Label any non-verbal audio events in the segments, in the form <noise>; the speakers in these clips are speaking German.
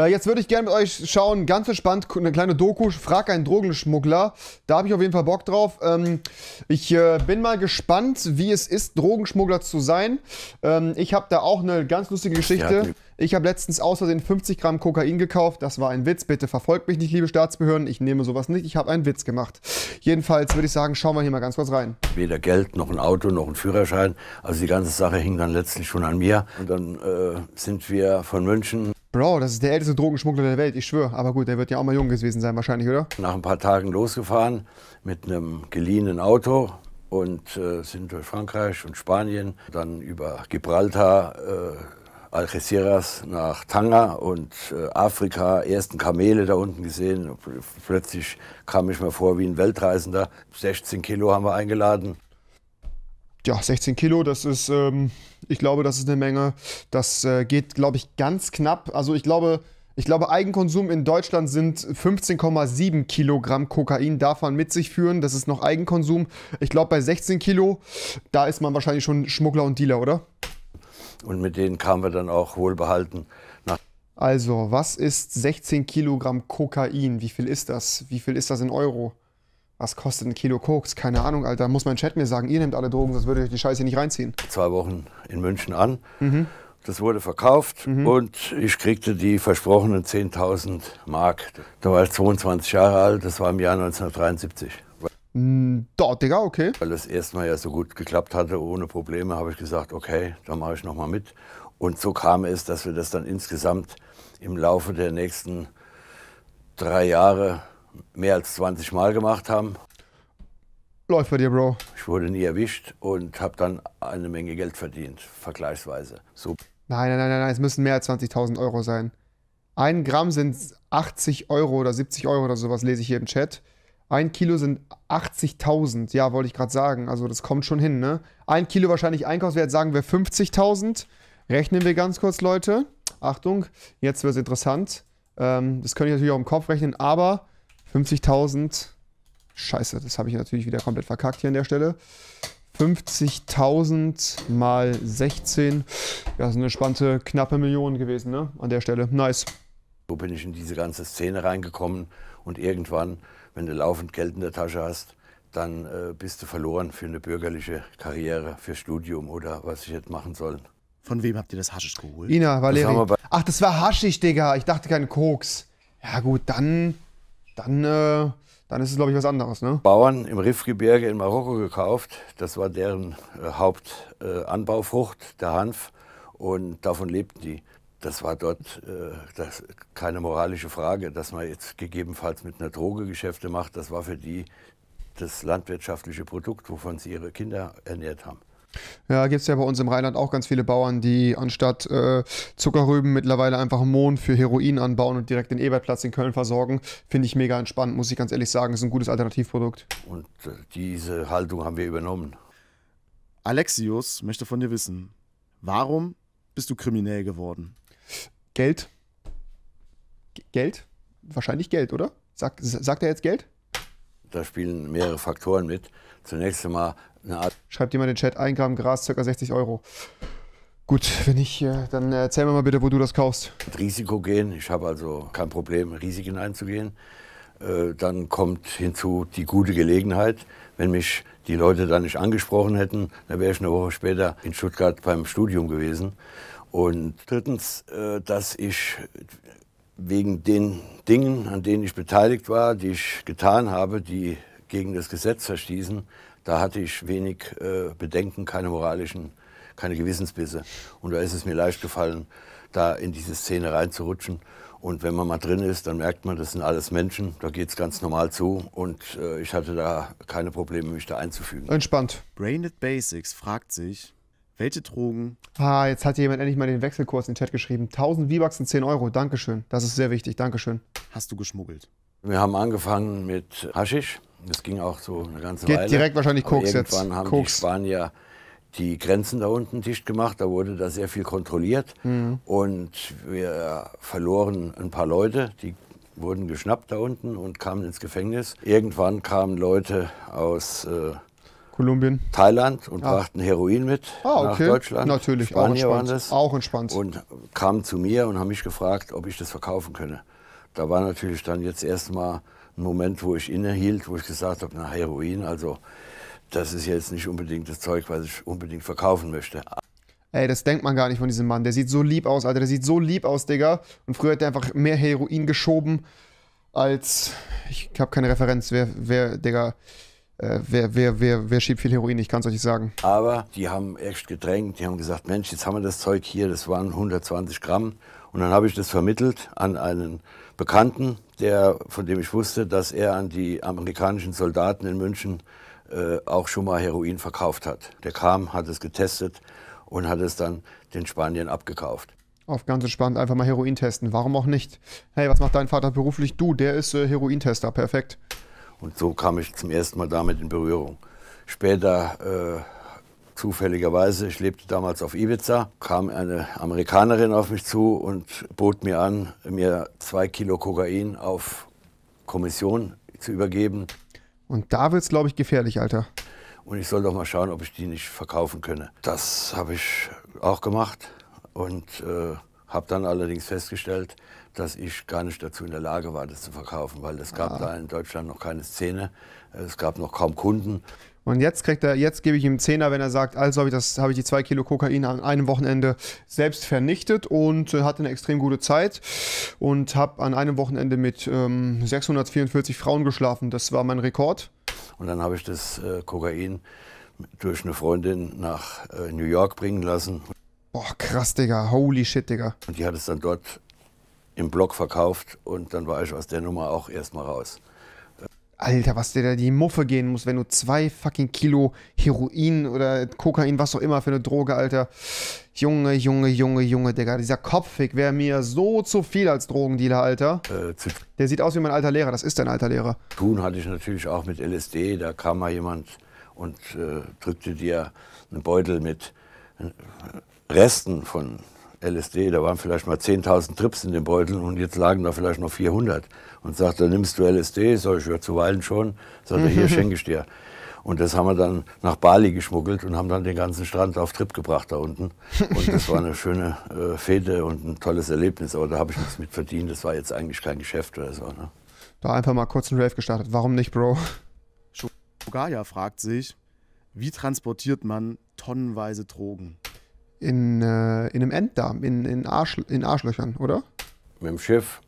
Äh, jetzt würde ich gerne mit euch schauen, ganz entspannt, eine kleine Doku, frag einen Drogenschmuggler. Da habe ich auf jeden Fall Bock drauf. Ähm, ich äh, bin mal gespannt, wie es ist, Drogenschmuggler zu sein. Ähm, ich habe da auch eine ganz lustige Geschichte. Ja, ich habe letztens aus 50 Gramm Kokain gekauft. Das war ein Witz. Bitte verfolgt mich nicht, liebe Staatsbehörden. Ich nehme sowas nicht. Ich habe einen Witz gemacht. Jedenfalls würde ich sagen, schauen wir hier mal ganz kurz rein. Weder Geld noch ein Auto noch ein Führerschein. Also die ganze Sache hing dann letztlich schon an mir. Und dann äh, sind wir von München Bro, das ist der älteste Drogenschmuggler der Welt, ich schwöre. Aber gut, der wird ja auch mal jung gewesen sein wahrscheinlich, oder? Nach ein paar Tagen losgefahren mit einem geliehenen Auto und äh, sind durch Frankreich und Spanien, dann über Gibraltar, äh, Algeciras nach Tanga und äh, Afrika, ersten Kamele da unten gesehen. Plötzlich kam ich mir vor wie ein Weltreisender. 16 Kilo haben wir eingeladen. Ja, 16 Kilo, das ist, ähm, ich glaube, das ist eine Menge. Das äh, geht, glaube ich, ganz knapp. Also ich glaube, ich glaube, Eigenkonsum in Deutschland sind 15,7 Kilogramm Kokain darf man mit sich führen. Das ist noch Eigenkonsum. Ich glaube, bei 16 Kilo, da ist man wahrscheinlich schon Schmuggler und Dealer, oder? Und mit denen kamen wir dann auch wohlbehalten nach. Also, was ist 16 Kilogramm Kokain? Wie viel ist das? Wie viel ist das in Euro? Was kostet ein Kilo Koks? Keine Ahnung, Alter. Muss mein Chat mir sagen, ihr nehmt alle Drogen, sonst würde ich euch die Scheiße nicht reinziehen. Zwei Wochen in München an. Mhm. Das wurde verkauft mhm. und ich kriegte die versprochenen 10.000 Mark. Da war ich 22 Jahre alt, das war im Jahr 1973. Hm, da, Digga, okay. Weil das erste Mal ja so gut geklappt hatte, ohne Probleme, habe ich gesagt, okay, da mache ich nochmal mit. Und so kam es, dass wir das dann insgesamt im Laufe der nächsten drei Jahre mehr als 20 Mal gemacht haben. Läuft bei dir, Bro. Ich wurde nie erwischt und habe dann eine Menge Geld verdient, vergleichsweise. So. Nein, nein, nein, nein, es müssen mehr als 20.000 Euro sein. Ein Gramm sind 80 Euro oder 70 Euro oder sowas, lese ich hier im Chat. Ein Kilo sind 80.000. Ja, wollte ich gerade sagen. Also das kommt schon hin, ne? Ein Kilo wahrscheinlich Einkaufswert, sagen wir 50.000. Rechnen wir ganz kurz, Leute. Achtung, jetzt wird es interessant. Ähm, das könnte ich natürlich auch im Kopf rechnen, aber 50.000... Scheiße, das habe ich natürlich wieder komplett verkackt hier an der Stelle. 50.000 mal 16. Ja, ist eine spannende, knappe Million gewesen, ne? An der Stelle. Nice. So bin ich in diese ganze Szene reingekommen. Und irgendwann, wenn du laufend Geld in der Tasche hast, dann äh, bist du verloren für eine bürgerliche Karriere, für Studium oder was ich jetzt machen soll. Von wem habt ihr das Haschisch geholt? Ina, Valerie. Das Ach, das war Haschisch, Digga. Ich dachte kein Koks. Ja gut, dann, dann, äh, dann ist es, glaube ich, was anderes, ne? Bauern im Rifgebirge in Marokko gekauft. Das war deren äh, Hauptanbaufrucht, der Hanf. Und davon lebten die das war dort äh, das, keine moralische Frage, dass man jetzt gegebenenfalls mit einer Droge Geschäfte macht. Das war für die das landwirtschaftliche Produkt, wovon sie ihre Kinder ernährt haben. Ja, gibt es ja bei uns im Rheinland auch ganz viele Bauern, die anstatt äh, Zuckerrüben mittlerweile einfach Mohn für Heroin anbauen und direkt den Ebertplatz in Köln versorgen. Finde ich mega entspannt, muss ich ganz ehrlich sagen. Ist ein gutes Alternativprodukt. Und äh, diese Haltung haben wir übernommen. Alexius möchte von dir wissen, warum bist du kriminell geworden? Geld. G Geld? Wahrscheinlich Geld, oder? Sag, sagt er jetzt Geld? Da spielen mehrere Faktoren mit. Zunächst einmal eine Art. Schreibt jemand in den Chat, 1 Gramm Gras, ca. 60 Euro. Gut, wenn nicht, äh, dann erzähl mir mal bitte, wo du das kaufst. Risiko gehen. Ich habe also kein Problem, Risiken einzugehen. Äh, dann kommt hinzu die gute Gelegenheit. Wenn mich die Leute da nicht angesprochen hätten, dann wäre ich eine Woche später in Stuttgart beim Studium gewesen. Und drittens, äh, dass ich wegen den Dingen, an denen ich beteiligt war, die ich getan habe, die gegen das Gesetz verstießen, da hatte ich wenig äh, Bedenken, keine moralischen, keine Gewissensbisse. Und da ist es mir leicht gefallen, da in diese Szene reinzurutschen. Und wenn man mal drin ist, dann merkt man, das sind alles Menschen, da geht es ganz normal zu und äh, ich hatte da keine Probleme, mich da einzufügen. Entspannt. Brained Basics fragt sich, welche Drogen? Ah, jetzt hat jemand endlich mal den Wechselkurs in den Chat geschrieben. 1000 V-Bucks und 10 Euro. Dankeschön. Das ist sehr wichtig. Dankeschön. Hast du geschmuggelt? Wir haben angefangen mit Haschisch. Das ging auch so eine ganze Geht Weile. Geht direkt wahrscheinlich Koks irgendwann jetzt. Irgendwann haben Koks. die Spanier die Grenzen da unten dicht gemacht. Da wurde da sehr viel kontrolliert. Mhm. Und wir verloren ein paar Leute. Die wurden geschnappt da unten und kamen ins Gefängnis. Irgendwann kamen Leute aus. Äh, Kolumbien. Thailand und ah. brachten Heroin mit ah, okay. nach Deutschland. Natürlich, Spanier auch entspannt. waren das. Auch entspannt. Und kamen zu mir und haben mich gefragt, ob ich das verkaufen könne. Da war natürlich dann jetzt erstmal ein Moment, wo ich innehielt, wo ich gesagt habe, na Heroin, also das ist jetzt nicht unbedingt das Zeug, was ich unbedingt verkaufen möchte. Ey, das denkt man gar nicht von diesem Mann. Der sieht so lieb aus, Alter. Der sieht so lieb aus, Digga. Und früher hat der einfach mehr Heroin geschoben als. Ich habe keine Referenz, wer, wer, Digga äh, wer, wer, wer, wer schiebt viel Heroin, ich kann es euch nicht sagen. Aber die haben echt gedrängt, die haben gesagt, Mensch, jetzt haben wir das Zeug hier, das waren 120 Gramm. Und dann habe ich das vermittelt an einen Bekannten, der, von dem ich wusste, dass er an die amerikanischen Soldaten in München äh, auch schon mal Heroin verkauft hat. Der kam, hat es getestet und hat es dann den Spaniern abgekauft. Auf ganz entspannt einfach mal Heroin testen. Warum auch nicht? Hey, was macht dein Vater beruflich? Du, der ist äh, Herointester. Perfekt. Und so kam ich zum ersten Mal damit in Berührung. Später äh, zufälligerweise, ich lebte damals auf Ibiza, kam eine Amerikanerin auf mich zu und bot mir an, mir zwei Kilo Kokain auf Kommission zu übergeben. Und da wird es, glaube ich, gefährlich, Alter. Und ich soll doch mal schauen, ob ich die nicht verkaufen könne. Das habe ich auch gemacht und äh, habe dann allerdings festgestellt, dass ich gar nicht dazu in der Lage war, das zu verkaufen, weil es gab ah. da in Deutschland noch keine Szene, es gab noch kaum Kunden. Und jetzt kriegt er, jetzt gebe ich ihm Zehner, wenn er sagt, also habe ich, das, habe ich die zwei Kilo Kokain an einem Wochenende selbst vernichtet und äh, hatte eine extrem gute Zeit und habe an einem Wochenende mit ähm, 644 Frauen geschlafen. Das war mein Rekord. Und dann habe ich das äh, Kokain durch eine Freundin nach äh, New York bringen lassen. Boah, krass, Digga. Holy shit, Digga. Und die hat es dann dort im Block verkauft und dann war ich aus der Nummer auch erstmal raus. Alter, was dir da die Muffe gehen muss, wenn du zwei fucking Kilo Heroin oder Kokain, was auch immer für eine Droge, Alter. Junge, Junge, Junge, Junge, Digga. Dieser Kopfhick wäre mir so zu viel als Drogendealer, Alter. Äh, der sieht aus wie mein alter Lehrer, das ist dein alter Lehrer. Tun hatte ich natürlich auch mit LSD. Da kam mal jemand und äh, drückte dir einen Beutel mit äh, Resten von LSD, da waren vielleicht mal 10.000 Trips in den Beuteln und jetzt lagen da vielleicht noch 400. Und sagt, dann nimmst du LSD, soll ich, ja zuweilen schon, sagt er, hier mhm. schenke ich dir. Und das haben wir dann nach Bali geschmuggelt und haben dann den ganzen Strand auf Trip gebracht da unten. Und das war eine schöne äh, Fete und ein tolles Erlebnis, aber da habe ich nichts mit verdient, das war jetzt eigentlich kein Geschäft oder so. Ne? Da einfach mal kurz einen Rave gestartet, warum nicht, Bro? Shogaya fragt sich, wie transportiert man tonnenweise Drogen? in, äh, in einem Enddarm, in, in, Arsch, in Arschlöchern, oder? Mit dem Schiff,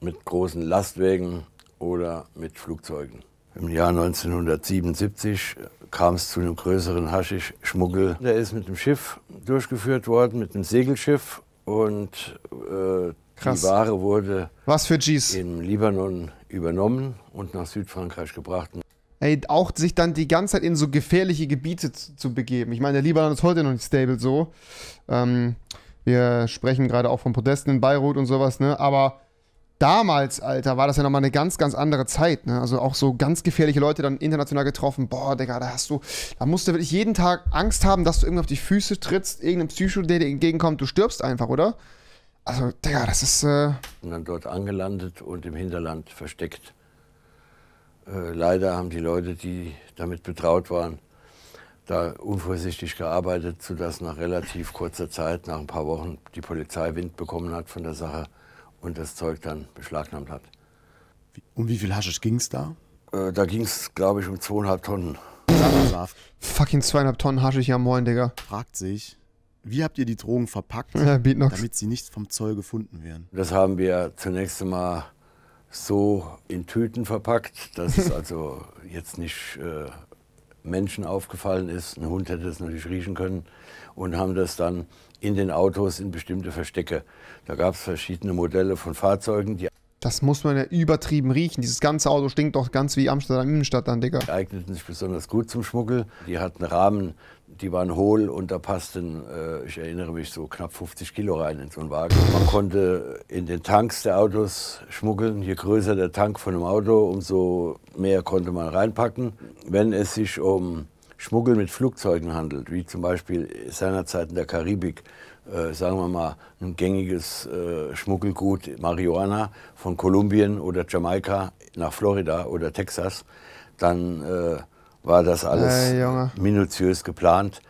mit großen Lastwägen oder mit Flugzeugen. Im Jahr 1977 kam es zu einem größeren Haschischschmuggel. Der ist mit dem Schiff durchgeführt worden, mit einem Segelschiff. Und äh, die Ware wurde Was für G's? im Libanon übernommen und nach Südfrankreich gebracht ey, auch sich dann die ganze Zeit in so gefährliche Gebiete zu, zu begeben. Ich meine, der Libanon ist heute noch nicht stable so. Ähm, wir sprechen gerade auch von Protesten in Beirut und sowas, ne? Aber damals, Alter, war das ja nochmal eine ganz, ganz andere Zeit. Ne? Also auch so ganz gefährliche Leute dann international getroffen. Boah, Digga, da hast du, da musst du wirklich jeden Tag Angst haben, dass du irgendwie auf die Füße trittst, irgendeinem Psycho, der dir entgegenkommt, du stirbst einfach, oder? Also, Digga, das ist. Äh und dann dort angelandet und im Hinterland versteckt. Äh, leider haben die Leute, die damit betraut waren, da unvorsichtig gearbeitet, sodass nach relativ kurzer Zeit, nach ein paar Wochen, die Polizei Wind bekommen hat von der Sache und das Zeug dann beschlagnahmt hat. Um wie viel Haschisch ging es da? Äh, da ging es, glaube ich, um zweieinhalb Tonnen. Fucking zweieinhalb Tonnen Haschisch, ja moin, Digga. Fragt sich, wie habt ihr die Drogen verpackt, <laughs> damit sie nicht vom Zoll gefunden werden? Das haben wir zunächst einmal so in Tüten verpackt, dass es also jetzt nicht äh, Menschen aufgefallen ist. Ein Hund hätte es natürlich riechen können und haben das dann in den Autos in bestimmte Verstecke. Da gab es verschiedene Modelle von Fahrzeugen, die das muss man ja übertrieben riechen. Dieses ganze Auto stinkt doch ganz wie Amsterdam Innenstadt dann, Digga. Die eigneten sich besonders gut zum Schmuggel. Die hatten Rahmen die waren hohl und da passten, äh, ich erinnere mich, so knapp 50 Kilo rein in so einen Wagen. Man konnte in den Tanks der Autos schmuggeln. Je größer der Tank von einem Auto, umso mehr konnte man reinpacken. Wenn es sich um Schmuggel mit Flugzeugen handelt, wie zum Beispiel seinerzeit in der Karibik, äh, sagen wir mal, ein gängiges äh, Schmuggelgut Marihuana von Kolumbien oder Jamaika nach Florida oder Texas, dann äh, war das alles äh, minutiös geplant.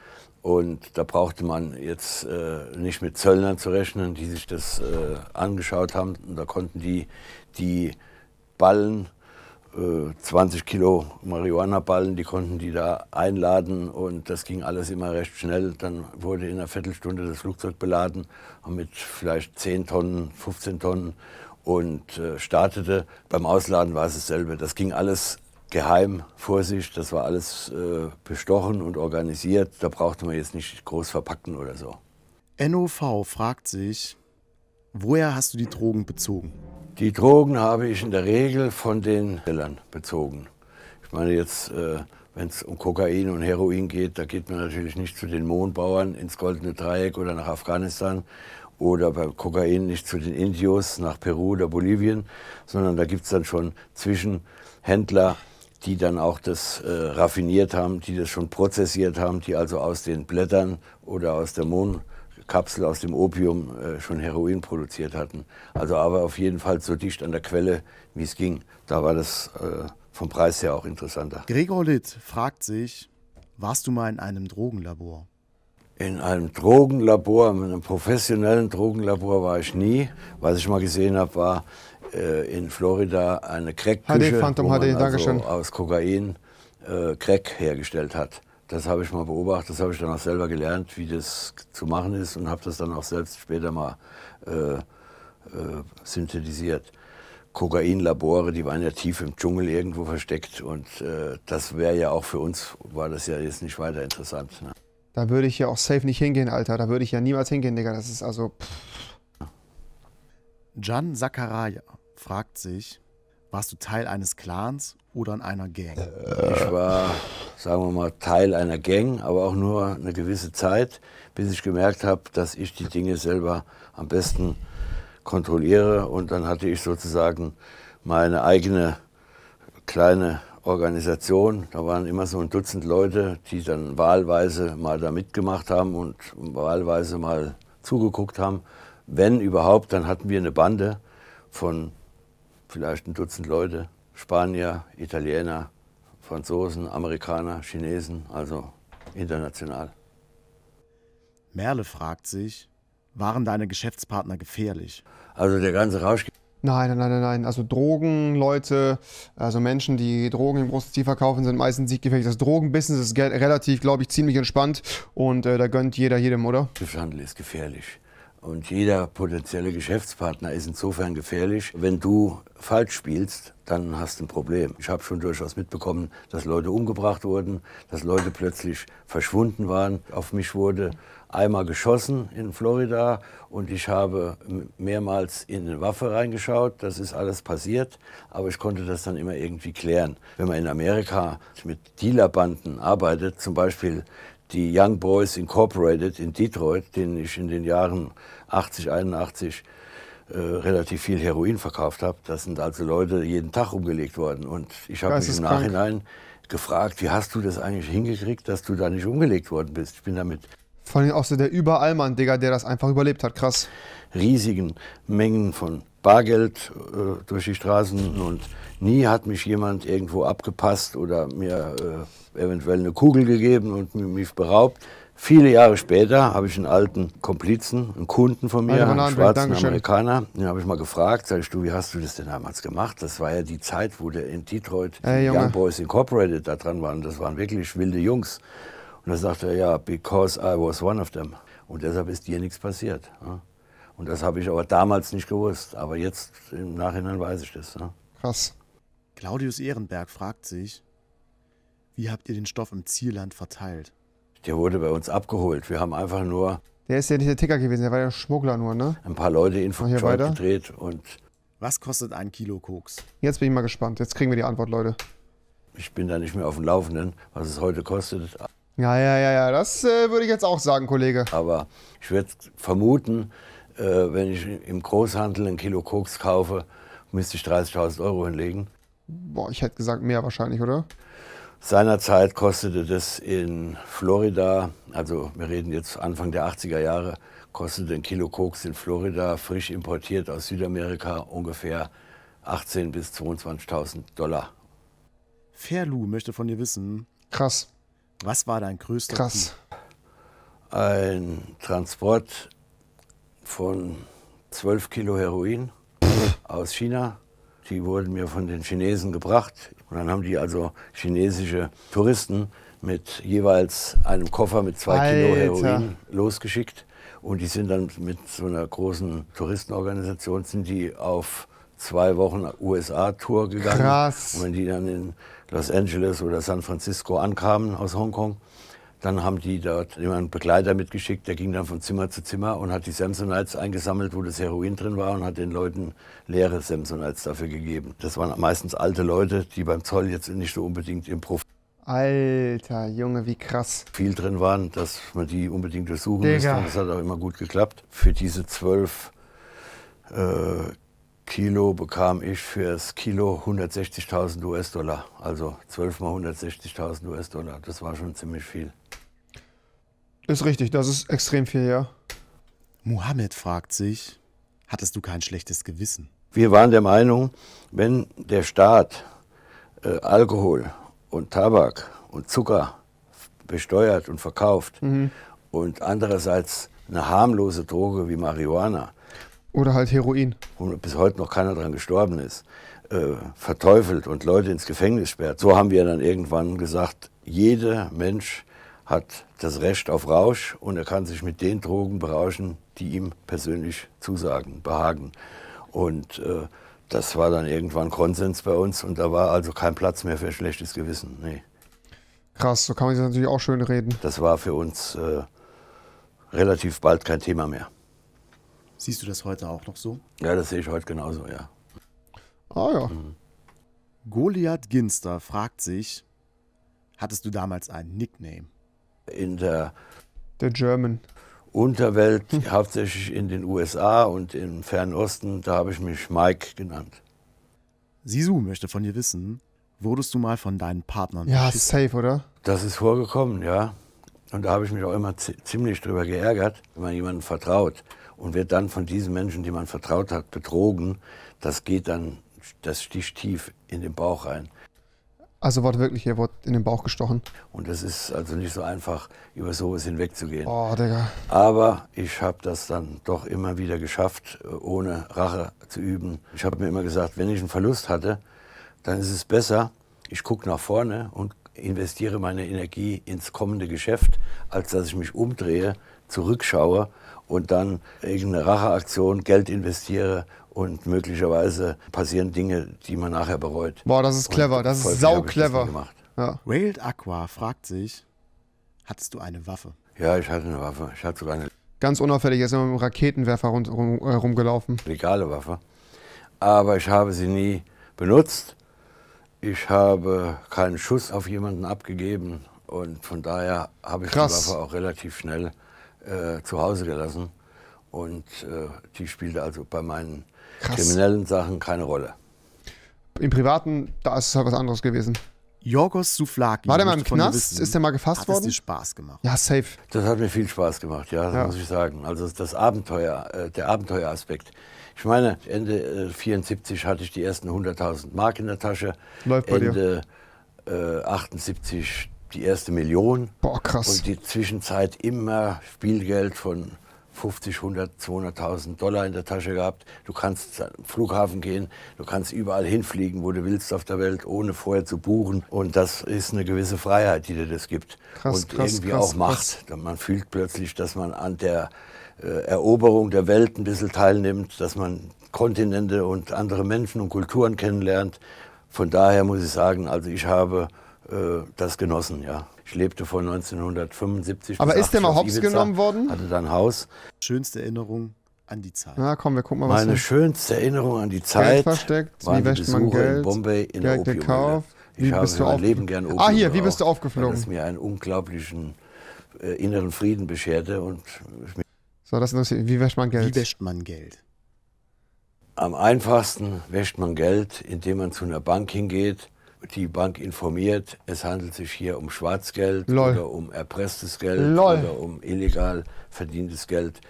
Und da brauchte man jetzt äh, nicht mit Zöllnern zu rechnen, die sich das äh, angeschaut haben. Und da konnten die, die Ballen, 20 äh, Kilo Marihuana-Ballen, die konnten die da einladen und das ging alles immer recht schnell. Dann wurde in einer Viertelstunde das Flugzeug beladen mit vielleicht 10 Tonnen, 15 Tonnen und äh, startete. Beim Ausladen war es dasselbe. Das ging alles geheim, Vorsicht, das war alles äh, bestochen und organisiert. Da brauchte man jetzt nicht groß verpacken oder so. NOV fragt sich, woher hast du die Drogen bezogen? Die Drogen habe ich in der Regel von den Sellern bezogen. Ich meine jetzt, äh, wenn es um Kokain und Heroin geht, da geht man natürlich nicht zu den Mohnbauern ins Goldene Dreieck oder nach Afghanistan oder bei Kokain nicht zu den Indios nach Peru oder Bolivien, sondern da gibt es dann schon Zwischenhändler, die dann auch das äh, raffiniert haben, die das schon prozessiert haben, die also aus den Blättern oder aus der Mohnkapsel, aus dem Opium äh, schon Heroin produziert hatten. Also aber auf jeden Fall so dicht an der Quelle, wie es ging. Da war das äh, vom Preis her auch interessanter. Gregor Litt fragt sich, warst du mal in einem Drogenlabor? In einem Drogenlabor, in einem professionellen Drogenlabor war ich nie. Was ich mal gesehen habe, war, äh, in Florida eine Crack-Küche wo man HD, also aus Kokain äh, Crack hergestellt hat. Das habe ich mal beobachtet, das habe ich dann auch selber gelernt, wie das zu machen ist und habe das dann auch selbst später mal äh, äh synthetisiert. Kokainlabore, die waren ja tief im Dschungel irgendwo versteckt und äh, das wäre ja auch für uns, war das ja jetzt nicht weiter interessant. Ne? Da würde ich ja auch safe nicht hingehen, Alter. Da würde ich ja niemals hingehen, Digga. Das ist also. Pff. Jan Zakaria fragt sich, warst du Teil eines Clans oder in einer Gang? Äh, ich war, sagen wir mal, Teil einer Gang, aber auch nur eine gewisse Zeit, bis ich gemerkt habe, dass ich die Dinge selber am besten kontrolliere. Und dann hatte ich sozusagen meine eigene kleine Organisation. Da waren immer so ein Dutzend Leute, die dann wahlweise mal da mitgemacht haben und wahlweise mal zugeguckt haben. Wenn überhaupt, dann hatten wir eine Bande von vielleicht ein Dutzend Leute, Spanier, Italiener, Franzosen, Amerikaner, Chinesen, also international. Merle fragt sich, waren deine Geschäftspartner gefährlich? Also der ganze Rausch. Nein, nein, nein, nein. Also Drogenleute, also Menschen, die Drogen im großen Ziel verkaufen, sind meistens nicht gefährlich. Das Drogenbusiness ist relativ, glaube ich, ziemlich entspannt und äh, da gönnt jeder jedem, oder? Handel ist gefährlich. Und jeder potenzielle Geschäftspartner ist insofern gefährlich, wenn du falsch spielst, dann hast du ein Problem. Ich habe schon durchaus mitbekommen, dass Leute umgebracht wurden, dass Leute plötzlich verschwunden waren. Auf mich wurde einmal geschossen in Florida und ich habe mehrmals in eine Waffe reingeschaut. Das ist alles passiert, aber ich konnte das dann immer irgendwie klären. Wenn man in Amerika mit Dealerbanden arbeitet, zum Beispiel die Young Boys Incorporated in Detroit, denen ich in den Jahren 80, 81 äh, relativ viel Heroin verkauft habe. Das sind also Leute jeden Tag umgelegt worden. Und ich habe mich im Nachhinein gefragt, wie hast du das eigentlich hingekriegt, dass du da nicht umgelegt worden bist? Ich bin damit. Vor allem auch so der Überallmann, Digga, der das einfach überlebt hat. Krass. Riesigen Mengen von Bargeld äh, durch die Straßen und nie hat mich jemand irgendwo abgepasst oder mir äh, eventuell eine Kugel gegeben und mich beraubt. Viele Jahre später habe ich einen alten Komplizen, einen Kunden von mir, einen schwarzen Dankeschön. Amerikaner, den habe ich mal gefragt, sag ich, du, wie hast du das denn damals gemacht? Das war ja die Zeit, wo der in Detroit hey, Young Boys Incorporated da dran waren. Das waren wirklich wilde Jungs. Und da sagte er, ja, because I was one of them. Und deshalb ist dir nichts passiert. Ja? Und das habe ich aber damals nicht gewusst. Aber jetzt im Nachhinein weiß ich das. Ne? Krass. Claudius Ehrenberg fragt sich, wie habt ihr den Stoff im Zielland verteilt? Der wurde bei uns abgeholt. Wir haben einfach nur. Der ist ja nicht der Ticker gewesen, der war der Schmuggler nur, ne? Ein paar Leute in Funktion gedreht und. Was kostet ein Kilo Koks? Jetzt bin ich mal gespannt. Jetzt kriegen wir die Antwort, Leute. Ich bin da nicht mehr auf dem Laufenden, was es heute kostet. Ja, ja, ja, ja. Das äh, würde ich jetzt auch sagen, Kollege. Aber ich würde vermuten, äh, wenn ich im Großhandel ein Kilo Koks kaufe, müsste ich 30.000 Euro hinlegen. Boah, ich hätte gesagt mehr wahrscheinlich, oder? Seinerzeit kostete das in Florida, also wir reden jetzt Anfang der 80er Jahre, kostete ein Kilo Koks in Florida, frisch importiert aus Südamerika, ungefähr 18.000 bis 22.000 Dollar. Ferlu möchte von dir wissen. Krass. Was war dein größter Krass. Ziel? Ein Transport von 12 Kilo Heroin aus China. Die wurden mir von den Chinesen gebracht. Und dann haben die also chinesische Touristen mit jeweils einem Koffer mit zwei Alter. Kilo Heroin losgeschickt. Und die sind dann mit so einer großen Touristenorganisation sind die auf zwei Wochen USA-Tour gegangen. Krass. Und wenn die dann in Los Angeles oder San Francisco ankamen aus Hongkong, dann haben die dort immer einen Begleiter mitgeschickt, der ging dann von Zimmer zu Zimmer und hat die Samsonites eingesammelt, wo das Heroin drin war und hat den Leuten leere Samsonites dafür gegeben. Das waren meistens alte Leute, die beim Zoll jetzt nicht so unbedingt im Profil Alter Junge, wie krass. Viel drin waren, dass man die unbedingt durchsuchen Digga. müsste. Und das hat auch immer gut geklappt. Für diese zwölf äh, Kilo bekam ich fürs Kilo 160.000 US-Dollar, also 12 mal 160.000 US-Dollar. Das war schon ziemlich viel. Ist richtig, das ist extrem viel, ja. Mohammed fragt sich, hattest du kein schlechtes Gewissen? Wir waren der Meinung, wenn der Staat äh, Alkohol und Tabak und Zucker besteuert und verkauft mhm. und andererseits eine harmlose Droge wie Marihuana, oder halt Heroin. Wo bis heute noch keiner dran gestorben ist. Äh, verteufelt und Leute ins Gefängnis sperrt. So haben wir dann irgendwann gesagt, jeder Mensch hat das Recht auf Rausch und er kann sich mit den Drogen berauschen, die ihm persönlich zusagen, behagen. Und äh, das war dann irgendwann Konsens bei uns und da war also kein Platz mehr für schlechtes Gewissen. Nee. Krass, so kann man sich natürlich auch schön reden. Das war für uns äh, relativ bald kein Thema mehr. Siehst du das heute auch noch so? Ja, das sehe ich heute genauso, ja. Ah ja. Mhm. Goliath Ginster fragt sich, hattest du damals einen Nickname? In der... Der German. Unterwelt, hm. <laughs> hauptsächlich in den USA und im Fernen Osten, da habe ich mich Mike genannt. Sisu möchte von dir wissen, wurdest du mal von deinen Partnern... Ja, beschissen? safe, oder? Das ist vorgekommen, ja. Und da habe ich mich auch immer ziemlich drüber geärgert, wenn man jemandem vertraut und wird dann von diesen Menschen, die man vertraut hat, betrogen, das geht dann, das sticht tief in den Bauch rein. Also wortwörtlich, er wurde in den Bauch gestochen. Und es ist also nicht so einfach, über sowas hinwegzugehen. Oh, Digga. Aber ich habe das dann doch immer wieder geschafft, ohne Rache zu üben. Ich habe mir immer gesagt, wenn ich einen Verlust hatte, dann ist es besser, ich gucke nach vorne und investiere meine Energie ins kommende Geschäft, als dass ich mich umdrehe, zurückschaue und dann irgendeine Racheaktion, Geld investiere und möglicherweise passieren Dinge, die man nachher bereut. Boah, das ist clever, das ist sau clever. Ja. Railed Aqua fragt sich, hattest du eine Waffe? Ja, ich hatte eine Waffe. Ich hatte sogar eine. Ganz unauffällig, er ist immer mit einem Raketenwerfer rum, rum, äh, rumgelaufen. Legale Waffe. Aber ich habe sie nie benutzt. Ich habe keinen Schuss auf jemanden abgegeben und von daher habe ich Krass. die Waffe auch relativ schnell äh, zu Hause gelassen. Und äh, die spielte also bei meinen Krass. kriminellen Sachen keine Rolle. Im Privaten, da ist es halt was anderes gewesen. Jorgos Souflaki. War der mal im Knast? Wissen, ist der mal gefasst hat worden? Hat es dir Spaß gemacht? Ja, safe. Das hat mir viel Spaß gemacht, ja, das ja. muss ich sagen. Also das Abenteuer, äh, der Abenteueraspekt. Ich meine, Ende äh, 74 hatte ich die ersten 100.000 Mark in der Tasche. Läuft bei Ende, dir. Äh, 78 die erste Million. Boah, krass. Und die Zwischenzeit immer Spielgeld von 50, 100, 200.000 Dollar in der Tasche gehabt. Du kannst zum Flughafen gehen, du kannst überall hinfliegen, wo du willst auf der Welt, ohne vorher zu buchen. Und das ist eine gewisse Freiheit, die dir das gibt. Krass, Und krass, irgendwie krass, auch Macht. Man fühlt plötzlich, dass man an der äh, Eroberung der Welt ein bisschen teilnimmt, dass man Kontinente und andere Menschen und Kulturen kennenlernt. Von daher muss ich sagen, also ich habe äh, das genossen, ja. Ich lebte von 1975 Aber bis ist der mal hops Ibiza, genommen worden? Hatte dann Haus. Schönste Erinnerung an die Zeit. Na komm, wir gucken mal, was Meine schönste Erinnerung an die Zeit Geld versteckt, waren wie wäscht man Geld, in Bombay in Geld der Kauf. Ich wie habe mein Leben gern Opium Ah, hier, wie bist du aufgeflogen? Weil mir einen unglaublichen äh, inneren Frieden bescherte und So, das interessiert wie wäscht man Geld? Wie wäscht man Geld? Am einfachsten wäscht man Geld, indem man zu einer Bank hingeht, die Bank informiert, es handelt sich hier um Schwarzgeld Lol. oder um erpresstes Geld Lol. oder um illegal verdientes Geld.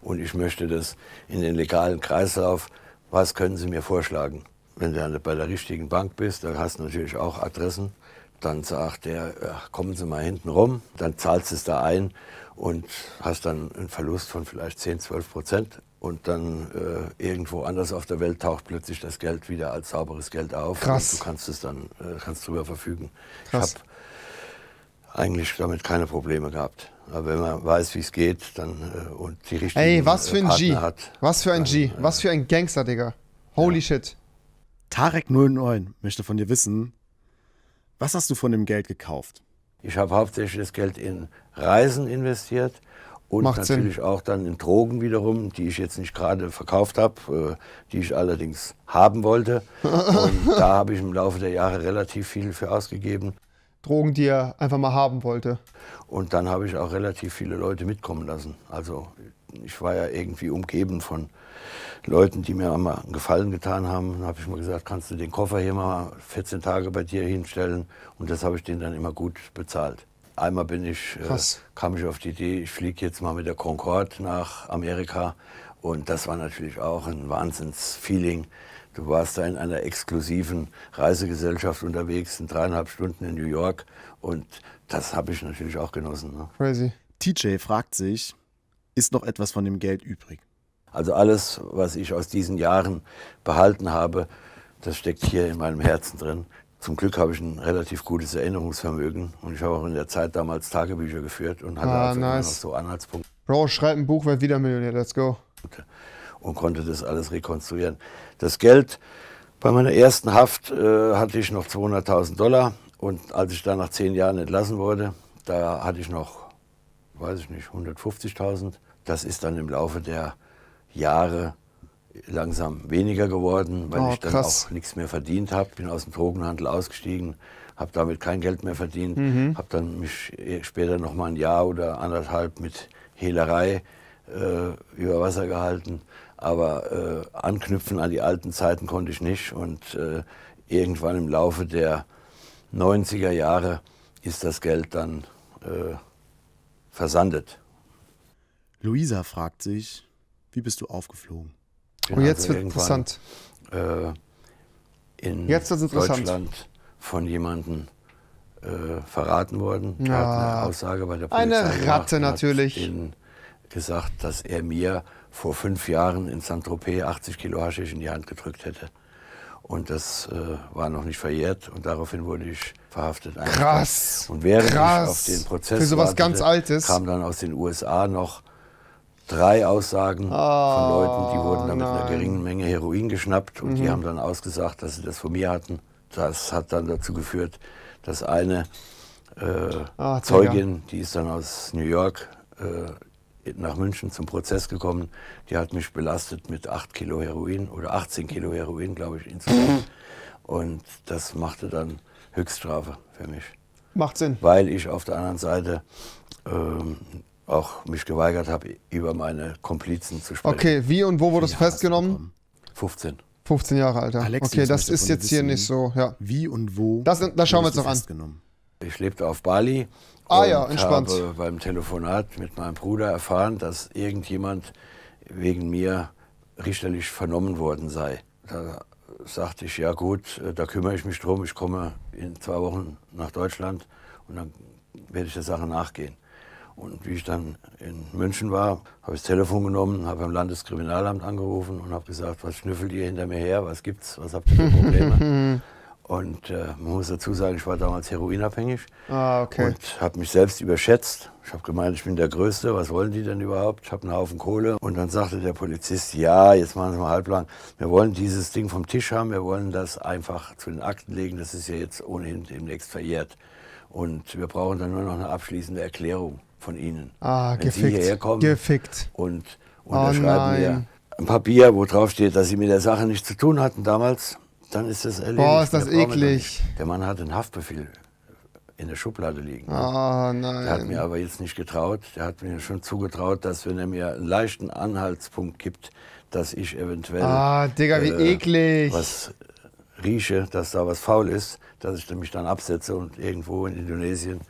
Und ich möchte das in den legalen Kreislauf. Was können Sie mir vorschlagen? Wenn du bei der richtigen Bank bist, dann hast du natürlich auch Adressen. Dann sagt der, ach, äh, kommen Sie mal hinten rum. Dann zahlst du es da ein und hast dann einen Verlust von vielleicht 10, 12 Prozent und dann äh, irgendwo anders auf der Welt taucht plötzlich das Geld wieder als sauberes Geld auf. Krass. Und du kannst es dann, äh, kannst drüber verfügen. Krass. Ich habe eigentlich damit keine Probleme gehabt. Aber wenn man weiß, wie es geht, dann äh, und die richtigen Ey, was äh, für ein Partner G. hat. Was für ein G. Äh, was für ein Gangster, Digga. Holy ja. shit. Tarek09 möchte von dir wissen, was hast du von dem Geld gekauft? Ich habe hauptsächlich das Geld in Reisen investiert und Macht natürlich Sinn. auch dann in Drogen wiederum, die ich jetzt nicht gerade verkauft habe, äh, die ich allerdings haben wollte. <laughs> Und da habe ich im Laufe der Jahre relativ viel für ausgegeben. Drogen, die er einfach mal haben wollte. Und dann habe ich auch relativ viele Leute mitkommen lassen. Also ich war ja irgendwie umgeben von Leuten, die mir einmal einen Gefallen getan haben. Dann habe ich mal gesagt, kannst du den Koffer hier mal 14 Tage bei dir hinstellen? Und das habe ich denen dann immer gut bezahlt. Einmal bin ich, äh, kam ich auf die Idee, ich fliege jetzt mal mit der Concorde nach Amerika. Und das war natürlich auch ein Wahnsinnsfeeling. Du warst da in einer exklusiven Reisegesellschaft unterwegs, in dreieinhalb Stunden in New York. Und das habe ich natürlich auch genossen. Ne? Crazy. TJ fragt sich, ist noch etwas von dem Geld übrig? Also alles, was ich aus diesen Jahren behalten habe, das steckt hier in meinem Herzen drin. Zum Glück habe ich ein relativ gutes Erinnerungsvermögen und ich habe auch in der Zeit damals Tagebücher geführt und hatte ah, also nice. noch so Anhaltspunkte. Bro, schreib ein Buch, werd wieder Millionär, let's go. Und konnte das alles rekonstruieren. Das Geld bei meiner ersten Haft äh, hatte ich noch 200.000 Dollar und als ich dann nach zehn Jahren entlassen wurde, da hatte ich noch, weiß ich nicht, 150.000. Das ist dann im Laufe der Jahre langsam weniger geworden, weil oh, ich dann krass. auch nichts mehr verdient habe. Bin aus dem Drogenhandel ausgestiegen, habe damit kein Geld mehr verdient, mhm. habe dann mich eh später noch mal ein Jahr oder anderthalb mit Hehlerei äh, über Wasser gehalten. Aber äh, anknüpfen an die alten Zeiten konnte ich nicht. Und äh, irgendwann im Laufe der 90er Jahre ist das Geld dann äh, versandet. Luisa fragt sich, wie bist du aufgeflogen? Bin Und oh, jetzt also wird interessant. Äh, in jetzt wird's interessant. Deutschland von jemandem äh, verraten worden. Ja. Hat eine ah, Aussage bei der Polizei. Eine Ratte gemacht, natürlich. Hat in, gesagt, dass er mir vor fünf Jahren in Saint-Tropez 80 Kilo Haschisch in die Hand gedrückt hätte. Und das äh, war noch nicht verjährt und daraufhin wurde ich verhaftet. Krass! Und während krass. ich auf den Prozess Für sowas wartete, ganz Altes. kam dann aus den USA noch drei Aussagen oh, von Leuten, die wurden dann mit einer geringen Menge Heroin geschnappt und mhm. die haben dann ausgesagt, dass sie das von mir hatten. Das hat dann dazu geführt, dass eine äh, oh, Zeugin, die ist dann aus New York äh, nach München zum Prozess gekommen, die hat mich belastet mit 8 Kilo Heroin oder 18 Kilo Heroin, glaube ich, insgesamt. <laughs> und das machte dann Höchststrafe für mich. Macht Sinn. Weil ich auf der anderen Seite ähm, auch mich geweigert habe, über meine Komplizen zu sprechen. Okay, wie und wo wurde es festgenommen? 15. 15 Jahre alt. Alexis okay, das ist jetzt hier nicht so. Ja. Wie und wo? Das, das schauen wir uns noch an. Ich lebte auf Bali ah, ja, entspannt. Ich habe beim Telefonat mit meinem Bruder erfahren, dass irgendjemand wegen mir richterlich vernommen worden sei. Da sagte ich, ja gut, äh, da kümmere ich mich drum, ich komme in zwei Wochen nach Deutschland und dann werde ich der Sache nachgehen. Und wie ich dann in München war, habe ich das Telefon genommen, habe beim Landeskriminalamt angerufen und habe gesagt, was schnüffelt ihr hinter mir her, was gibt's, was habt ihr für Probleme? <laughs> und äh, man muss dazu sagen, ich war damals heroinabhängig ah, okay. und habe mich selbst überschätzt. Ich habe gemeint, ich bin der Größte, was wollen die denn überhaupt? Ich habe einen Haufen Kohle. Und dann sagte der Polizist, ja, jetzt machen Sie mal halblang. Wir wollen dieses Ding vom Tisch haben, wir wollen das einfach zu den Akten legen. Das ist ja jetzt ohnehin demnächst verjährt. Und wir brauchen dann nur noch eine abschließende Erklärung von ihnen. Ah, Wenn gefickt. Sie hierher kommen gefickt. Und oh unterschreiben oh mir ein Papier, wo drauf steht, dass sie mit der Sache nichts zu tun hatten damals, dann ist das erledigt. Boah, ist das der eklig. Der Mann hat einen Haftbefehl in der Schublade liegen. Ah, oh, nein. Der hat mir aber jetzt nicht getraut. Der hat mir schon zugetraut, dass wenn er mir einen leichten Anhaltspunkt gibt, dass ich eventuell. Ah, Digga, wie äh, eklig. Was rieche, dass da was faul ist, dass ich mich dann absetze und irgendwo in Indonesien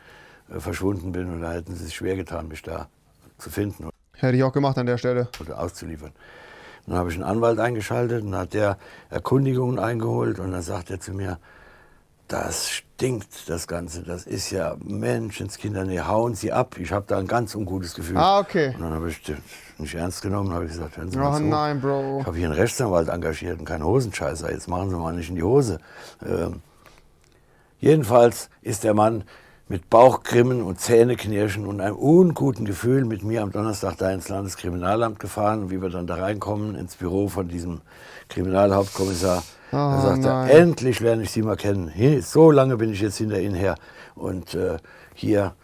äh, verschwunden bin und da hätten sie es schwer getan, mich da zu finden. Hätte ich auch gemacht an der Stelle. Oder auszuliefern. Dann habe ich einen Anwalt eingeschaltet und hat der Erkundigungen eingeholt und dann sagt er zu mir, das stinkt, das Ganze. Das ist ja Menschenskinder, nee, hauen Sie ab. Ich habe da ein ganz ungutes Gefühl. Ah, okay. Und dann habe ich das nicht ernst genommen und habe gesagt, hören Sie oh mal oh, zu. nein, Bro. Ich habe hier einen Rechtsanwalt engagiert und keinen Hosenscheißer. Jetzt machen Sie mal nicht in die Hose. Ähm, jedenfalls ist der Mann mit Bauchgrimmen und Zähneknirschen und einem unguten Gefühl mit mir am Donnerstag da ins Landeskriminalamt gefahren. Wie wir dann da reinkommen ins Büro von diesem Kriminalhauptkommissar, oh, da sagt er, endlich lerne ich Sie mal kennen. So lange bin ich jetzt hinter Ihnen her. Und äh, hier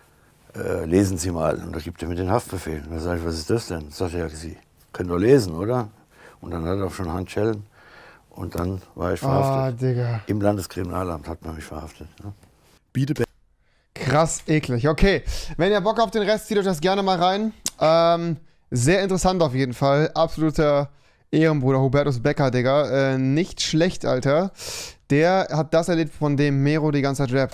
äh, lesen Sie mal. Und da gibt er mir den Haftbefehl. Und da sage ich, was ist das denn? Da sagt er, ja, Sie können doch lesen, oder? Und dann hat er auch schon Handschellen. Und dann war ich ah, verhaftet. Oh, Im Landeskriminalamt hat man mich verhaftet. Ja. Krass eklig. Okay, wenn ihr Bock auf den Rest, zieht euch das gerne mal rein. Ähm, sehr interessant auf jeden Fall. Absoluter Ehrenbruder Hubertus Becker, Digga. Äh, nicht schlecht, Alter. Der hat das erlebt, von dem Mero die ganze Zeit rappt.